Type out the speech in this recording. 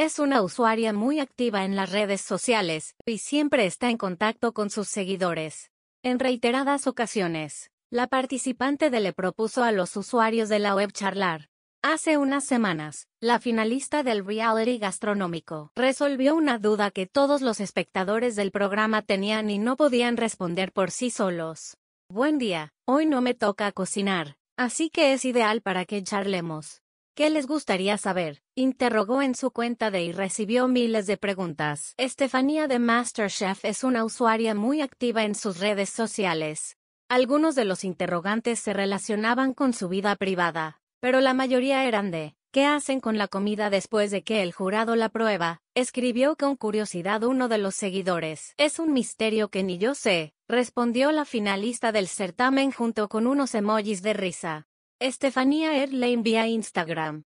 Es una usuaria muy activa en las redes sociales, y siempre está en contacto con sus seguidores. En reiteradas ocasiones, la participante de le propuso a los usuarios de la web charlar. Hace unas semanas, la finalista del reality gastronómico resolvió una duda que todos los espectadores del programa tenían y no podían responder por sí solos. Buen día, hoy no me toca cocinar, así que es ideal para que charlemos. ¿Qué les gustaría saber? Interrogó en su cuenta de y recibió miles de preguntas. Estefanía de MasterChef es una usuaria muy activa en sus redes sociales. Algunos de los interrogantes se relacionaban con su vida privada, pero la mayoría eran de ¿qué hacen con la comida después de que el jurado la prueba? escribió con curiosidad uno de los seguidores. Es un misterio que ni yo sé, respondió la finalista del certamen junto con unos emojis de risa. Estefanía Er envía Instagram.